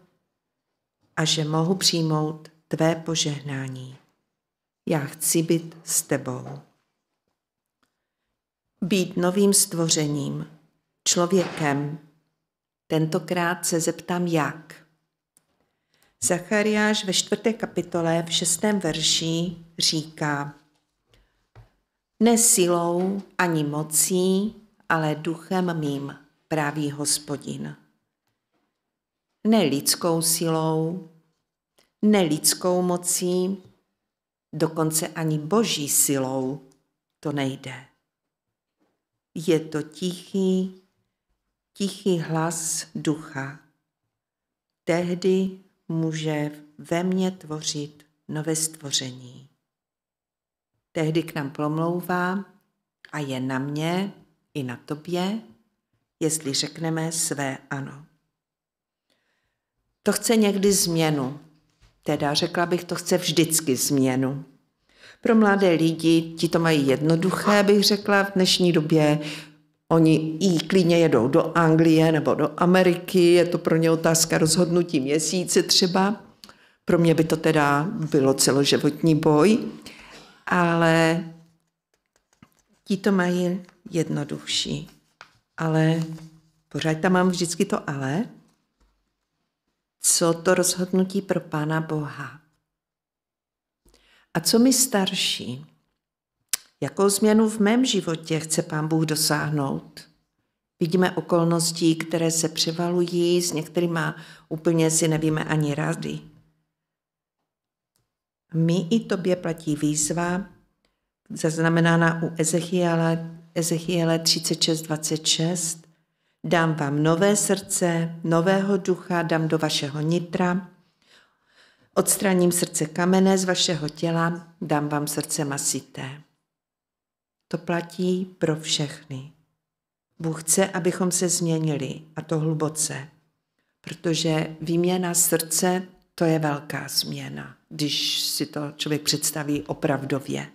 a že mohu přijmout tvé požehnání. Já chci být s tebou. Být novým stvořením, člověkem. Tentokrát se zeptám, jak. Zachariáš ve čtvrté kapitole v šestém verši říká, ne silou ani mocí, ale duchem mým, právý hospodin. Ne lidskou silou, ne lidskou mocí, dokonce ani boží silou to nejde. Je to tichý, tichý hlas ducha. Tehdy může ve mně tvořit nové stvoření tehdy k nám promlouvá a je na mě i na tobě, jestli řekneme své ano. To chce někdy změnu, teda řekla bych, to chce vždycky změnu. Pro mladé lidi, ti to mají jednoduché, bych řekla, v dnešní době Oni i klidně jedou do Anglie nebo do Ameriky, je to pro ně otázka rozhodnutí měsíce třeba. Pro mě by to teda bylo celoživotní boj ale ti to mají jednodušší. Ale pořád tam mám vždycky to ale, co to rozhodnutí pro Pána Boha. A co mi starší? Jakou změnu v mém životě chce Pán Bůh dosáhnout? Vidíme okolnosti, které se převalují, s některými úplně si nevíme ani rady. My i tobě platí výzva, zaznamenána u Ezechiele, Ezechiele 36.26. Dám vám nové srdce, nového ducha, dám do vašeho nitra, odstraním srdce kamené z vašeho těla, dám vám srdce masité. To platí pro všechny. Bůh chce, abychom se změnili a to hluboce, protože výměna srdce to je velká změna když si to člověk představí opravdově.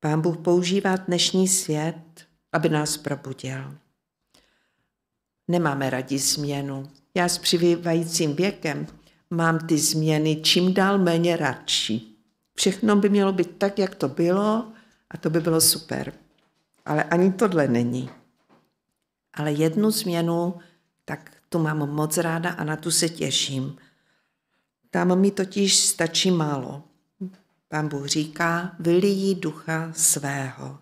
Pán Bůh používá dnešní svět, aby nás probudil. Nemáme radi změnu. Já s přivývajícím věkem mám ty změny čím dál méně radší. Všechno by mělo být tak, jak to bylo a to by bylo super. Ale ani tohle není. Ale jednu změnu, tak tu mám moc ráda a na tu se těším – tam mi totiž stačí málo. Pán Bůh říká, vylijí ducha svého.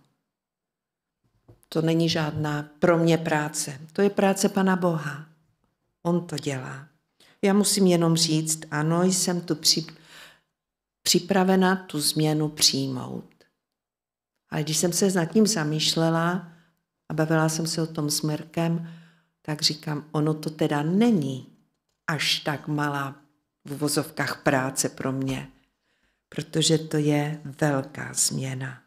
To není žádná pro mě práce. To je práce Pana Boha. On to dělá. Já musím jenom říct, ano, jsem tu připravena tu změnu přijmout. Ale když jsem se nad tím zamýšlela a bavila jsem se o tom s tak říkám, ono to teda není až tak malá v uvozovkách práce pro mě, protože to je velká změna.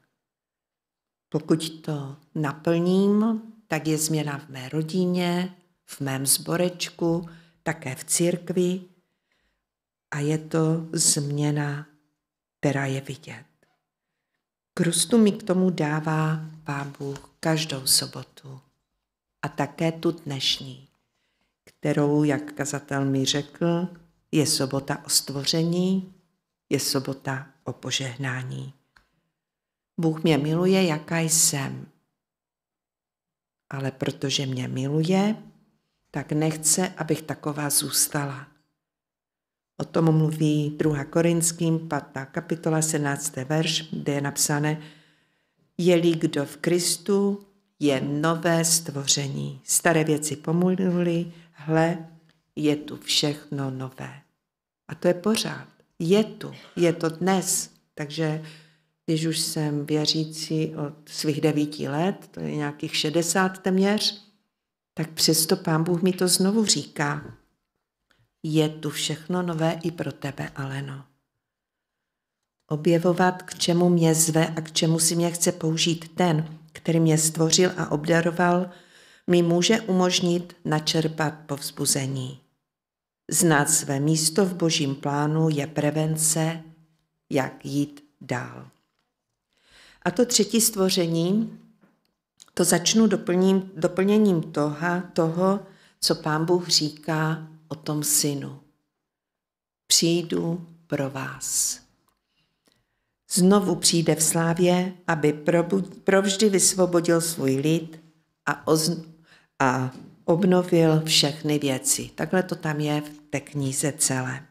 Pokud to naplním, tak je změna v mé rodině, v mém zborečku, také v církvi a je to změna, která je vidět. Krustu mi k tomu dává Pán Bůh každou sobotu a také tu dnešní, kterou, jak kazatel mi řekl, je sobota o stvoření, je sobota o požehnání. Bůh mě miluje, jaká jsem. Ale protože mě miluje, tak nechce, abych taková zůstala. O tom mluví 2. Korinským 5. kapitola 17. verš, kde je napsané Je-li kdo v Kristu, je nové stvoření. Staré věci pomluvili, hle, je tu všechno nové. A to je pořád. Je tu, je to dnes. Takže když už jsem věřící od svých devíti let, to je nějakých šedesát téměř, tak přesto pán Bůh mi to znovu říká. Je tu všechno nové i pro tebe, Aleno. Objevovat, k čemu mě zve a k čemu si mě chce použít ten, který mě stvořil a obdaroval, mi může umožnit načerpat povzbuzení. Znát své místo v božím plánu je prevence, jak jít dál. A to třetí stvoření, to začnu doplním, doplněním toha, toho, co pán Bůh říká o tom synu. Přijdu pro vás. Znovu přijde v slávě, aby provždy vysvobodil svůj lid a, ozn- a obnovil všechny věci. Takhle to tam je v té knize celé.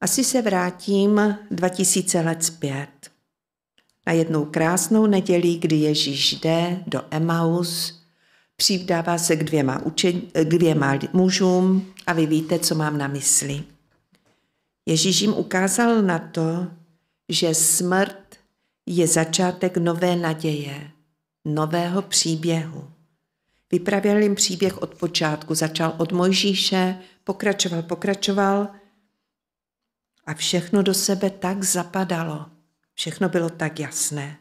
Asi se vrátím 2000 let zpět. Na jednou krásnou neděli, kdy Ježíš jde do Emaus, přivdává se k dvěma, učen- k dvěma mužům a vy víte, co mám na mysli. Ježíš jim ukázal na to, že smrt je začátek nové naděje, nového příběhu. Vyprávěl jim příběh od počátku, začal od Mojžíše, pokračoval, pokračoval a všechno do sebe tak zapadalo. Všechno bylo tak jasné.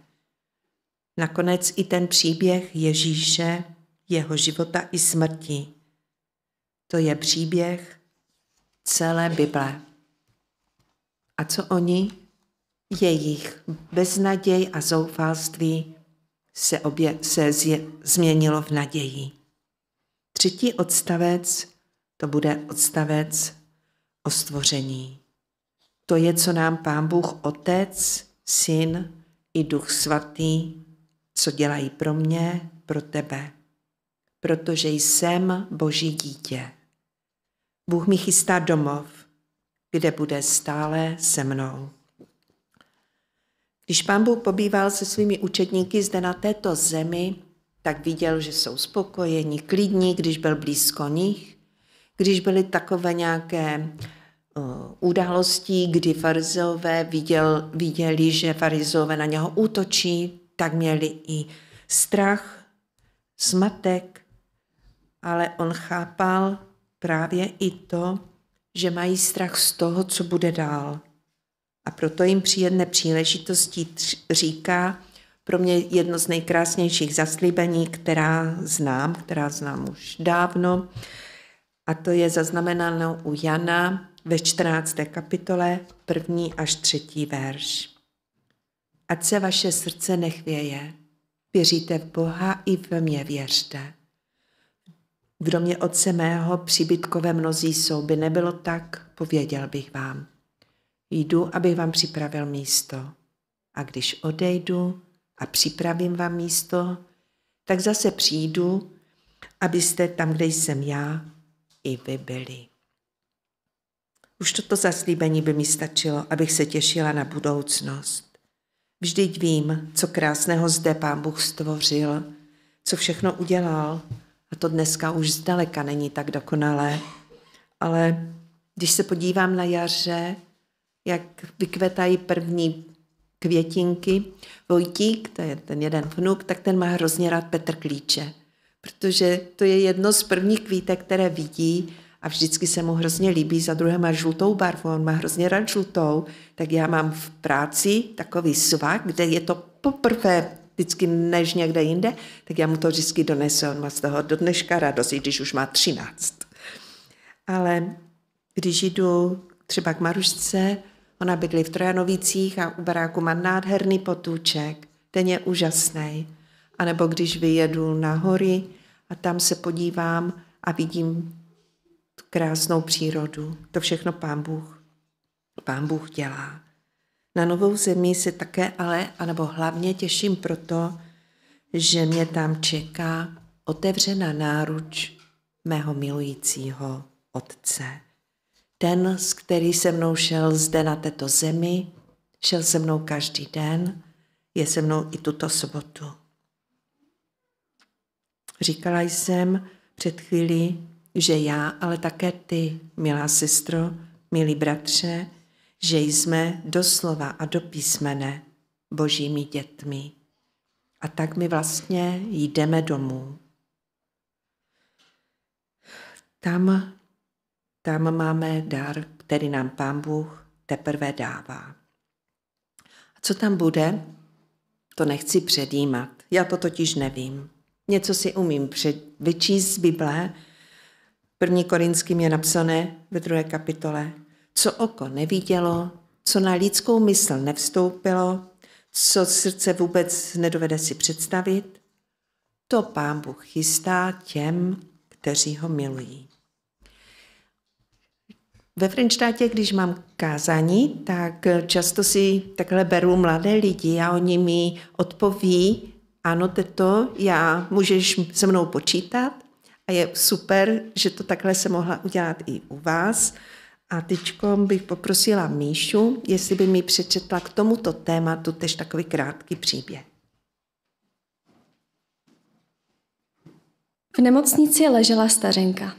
Nakonec i ten příběh Ježíše, jeho života i smrti. To je příběh celé Bible. A co oni? Jejich beznaděj a zoufalství se, obě, se zje, změnilo v naději. Třetí odstavec, to bude odstavec o stvoření. To je, co nám Pán Bůh Otec, Syn i Duch Svatý, co dělají pro mě, pro tebe. Protože jsem Boží dítě. Bůh mi chystá domov, kde bude stále se mnou. Když pán Bůh pobýval se svými učedníky zde na této zemi, tak viděl, že jsou spokojeni, klidní, když byl blízko nich, když byly takové nějaké eh, události, kdy farizové viděl, viděli, že farizové na něho útočí, tak měli i strach, smatek, ale on chápal právě i to, že mají strach z toho, co bude dál. A proto jim při jedné příležitosti říká, pro mě jedno z nejkrásnějších zaslíbení, která znám, která znám už dávno, a to je zaznamenáno u Jana ve 14. kapitole, první až třetí verš. Ať se vaše srdce nechvěje, věříte v Boha i v mě věřte. V domě otce mého přibytkové mnozí jsou, by nebylo tak, pověděl bych vám jdu, abych vám připravil místo. A když odejdu a připravím vám místo, tak zase přijdu, abyste tam, kde jsem já, i vy byli. Už toto zaslíbení by mi stačilo, abych se těšila na budoucnost. Vždyť vím, co krásného zde Pán Bůh stvořil, co všechno udělal. A to dneska už zdaleka není tak dokonalé. Ale když se podívám na jaře, jak vykvetají první květinky. Vojtík, to je ten jeden vnuk, tak ten má hrozně rád Petr Klíče, protože to je jedno z prvních kvítek, které vidí a vždycky se mu hrozně líbí. Za druhé má žlutou barvu, on má hrozně rád žlutou, tak já mám v práci takový svak, kde je to poprvé vždycky než někde jinde, tak já mu to vždycky donesu. On má z toho do dneška radost, i když už má třináct. Ale když jdu třeba k Marušce, ona bydlí v Trojanovicích a u baráku má nádherný potůček, ten je úžasný. A nebo když vyjedu na hory a tam se podívám a vidím krásnou přírodu. To všechno pán Bůh, pán Bůh dělá. Na novou zemi se také ale, anebo hlavně těším proto, že mě tam čeká otevřená náruč mého milujícího otce ten, s který se mnou šel zde na této zemi, šel se mnou každý den, je se mnou i tuto sobotu. Říkala jsem před chvílí, že já, ale také ty, milá sestro, milí bratře, že jsme doslova a do písmene božími dětmi. A tak my vlastně jdeme domů. Tam tam máme dar, který nám Pán Bůh teprve dává. A co tam bude, to nechci předjímat. Já to totiž nevím. Něco si umím před, vyčíst z Bible. První Korinským je napsané ve druhé kapitole. Co oko nevidělo, co na lidskou mysl nevstoupilo, co srdce vůbec nedovede si představit, to Pán Bůh chystá těm, kteří ho milují. Ve Frenštátě, když mám kázání, tak často si takhle beru mladé lidi a oni mi odpoví, ano, teto, já, můžeš se mnou počítat a je super, že to takhle se mohla udělat i u vás. A teď bych poprosila Míšu, jestli by mi přečetla k tomuto tématu tež takový krátký příběh. V nemocnici ležela stařenka.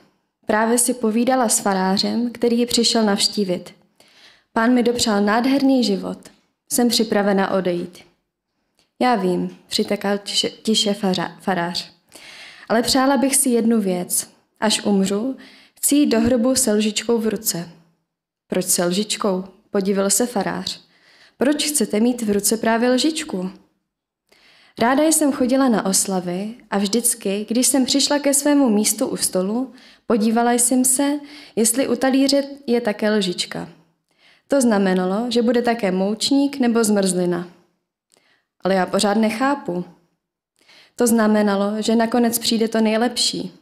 Právě si povídala s farářem, který ji přišel navštívit. Pán mi dopřál nádherný život. Jsem připravena odejít. Já vím, přitekal tiše, tiše farář. Ale přála bych si jednu věc. Až umřu, chci jít do hrobu se lžičkou v ruce. Proč se lžičkou? Podíval se farář. Proč chcete mít v ruce právě lžičku? Ráda jsem chodila na oslavy a vždycky, když jsem přišla ke svému místu u stolu, podívala jsem se, jestli u talíře je také lžička. To znamenalo, že bude také moučník nebo zmrzlina. Ale já pořád nechápu. To znamenalo, že nakonec přijde to nejlepší.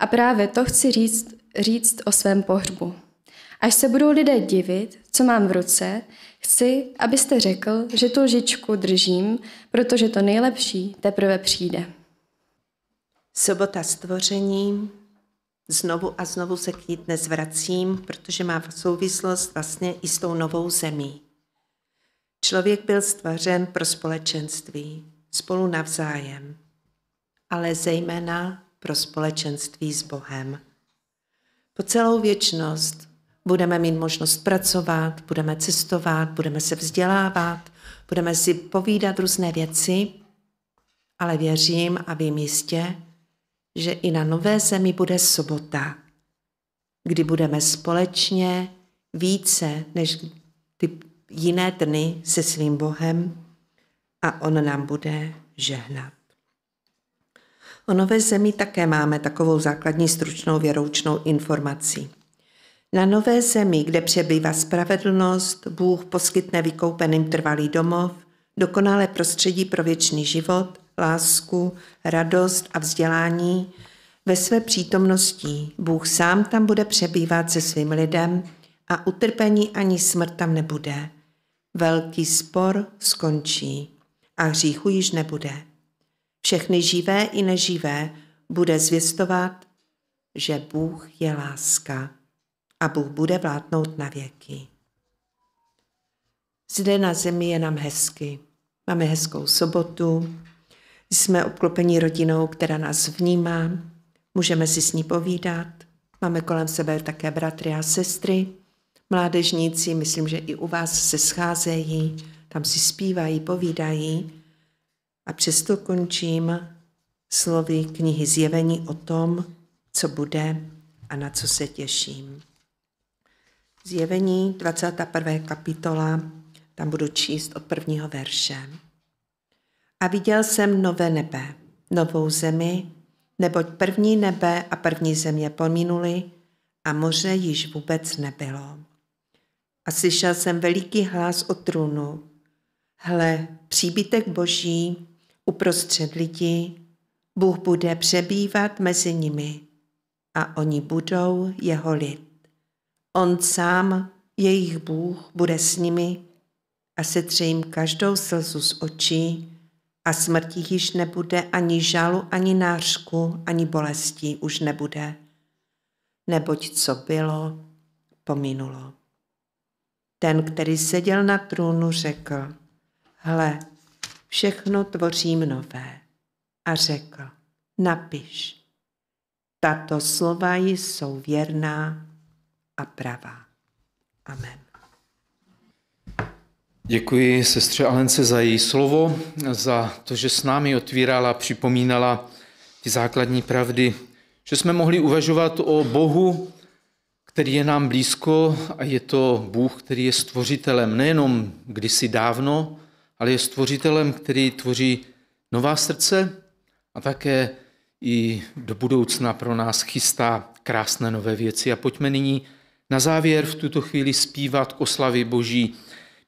A právě to chci říct, říct o svém pohřbu. Až se budou lidé divit, co mám v ruce, chci, abyste řekl, že tu lžičku držím, protože to nejlepší teprve přijde. Sobota stvoření, Znovu a znovu se k ní dnes vracím, protože má souvislost vlastně i s tou novou zemí. Člověk byl stvořen pro společenství, spolu navzájem, ale zejména pro společenství s Bohem. Po celou věčnost budeme mít možnost pracovat, budeme cestovat, budeme se vzdělávat, budeme si povídat různé věci, ale věřím a vím jistě, že i na nové zemi bude sobota, kdy budeme společně více než ty jiné dny se svým Bohem a On nám bude žehnat. O nové zemi také máme takovou základní stručnou věroučnou informaci. Na nové zemi, kde přebývá spravedlnost, Bůh poskytne vykoupeným trvalý domov, dokonalé prostředí pro věčný život, lásku, radost a vzdělání. Ve své přítomnosti Bůh sám tam bude přebývat se svým lidem a utrpení ani smrt tam nebude. Velký spor skončí a hříchu již nebude. Všechny živé i neživé bude zvěstovat, že Bůh je láska a Bůh bude vládnout na věky. Zde na zemi je nám hezky. Máme hezkou sobotu, jsme obklopeni rodinou, která nás vnímá, můžeme si s ní povídat, máme kolem sebe také bratry a sestry, mládežníci, myslím, že i u vás se scházejí, tam si zpívají, povídají. A přesto končím slovy knihy Zjevení o tom, co bude a na co se těším. Zjevení 21. kapitola, tam budu číst od prvního verše. A viděl jsem nové nebe, novou zemi, neboť první nebe a první země pominuli a moře již vůbec nebylo. A slyšel jsem veliký hlas od trůnu. Hle, příbytek boží uprostřed lidí, Bůh bude přebývat mezi nimi a oni budou jeho lid. On sám, jejich Bůh, bude s nimi a setře jim každou slzu z očí a smrti již nebude ani žalu, ani nářku, ani bolestí už nebude. Neboť co bylo, pominulo. Ten, který seděl na trůnu, řekl, hle, všechno tvořím nové. A řekl, napiš, tato slova jsou věrná a pravá. Amen. Děkuji sestře Alence za její slovo, za to, že s námi otvírala, připomínala ty základní pravdy, že jsme mohli uvažovat o Bohu, který je nám blízko a je to Bůh, který je stvořitelem nejenom kdysi dávno, ale je stvořitelem, který tvoří nová srdce a také i do budoucna pro nás chystá krásné nové věci. A pojďme nyní na závěr v tuto chvíli zpívat k oslavě Boží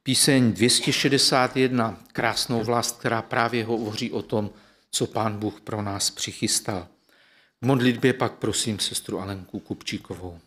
píseň 261, krásnou vlast, která právě hovoří o tom, co Pán Bůh pro nás přichystal. V modlitbě pak prosím sestru Alenku Kupčíkovou.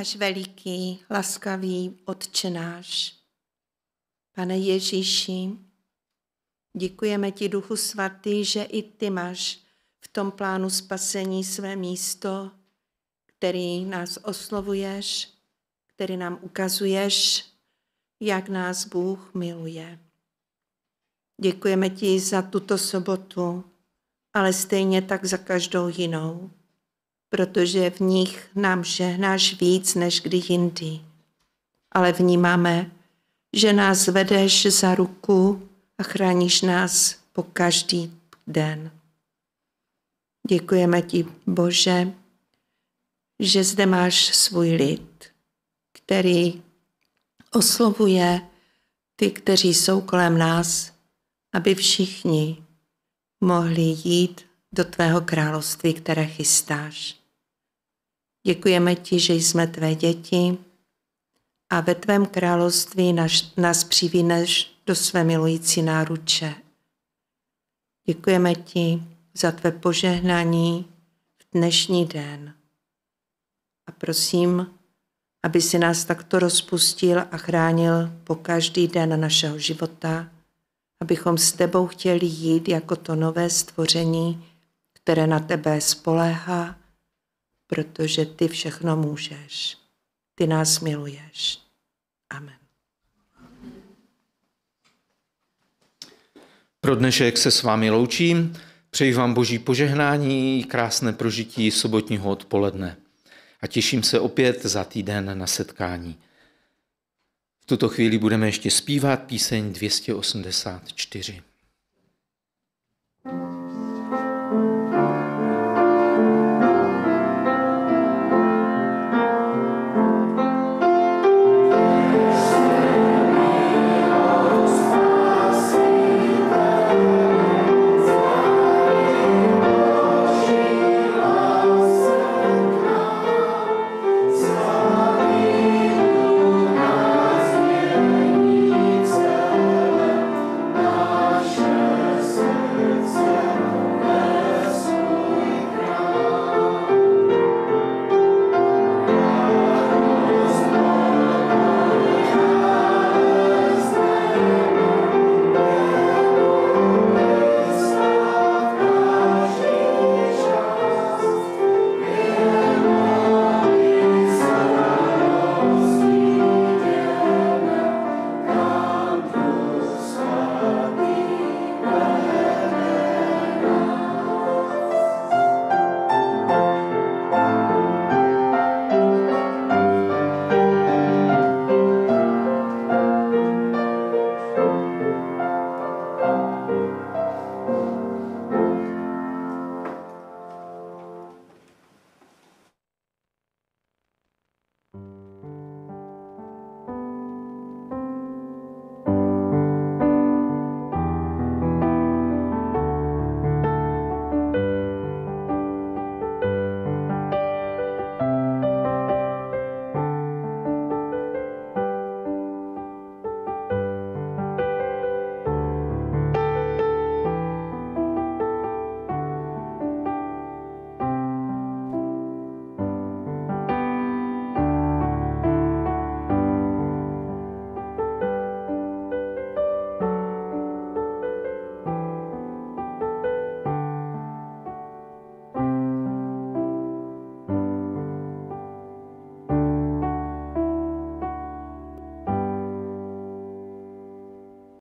náš veliký, laskavý odčenáš, Pane Ježíši, děkujeme ti, Duchu Svatý, že i ty máš v tom plánu spasení své místo, který nás oslovuješ, který nám ukazuješ, jak nás Bůh miluje. Děkujeme ti za tuto sobotu, ale stejně tak za každou jinou protože v nich nám žehnáš víc než kdy jindy. Ale vnímáme, že nás vedeš za ruku a chráníš nás po každý den. Děkujeme ti, Bože, že zde máš svůj lid, který oslovuje ty, kteří jsou kolem nás, aby všichni mohli jít do tvého království, které chystáš. Děkujeme ti, že jsme tvé děti a ve tvém království nás, nás přivíneš do své milující náruče. Děkujeme ti za tvé požehnání v dnešní den. A prosím, aby si nás takto rozpustil a chránil po každý den našeho života, abychom s tebou chtěli jít jako to nové stvoření, které na tebe spoléhá protože ty všechno můžeš. Ty nás miluješ. Amen. Pro dnešek se s vámi loučím. Přeji vám boží požehnání, krásné prožití sobotního odpoledne. A těším se opět za týden na setkání. V tuto chvíli budeme ještě zpívat píseň 284.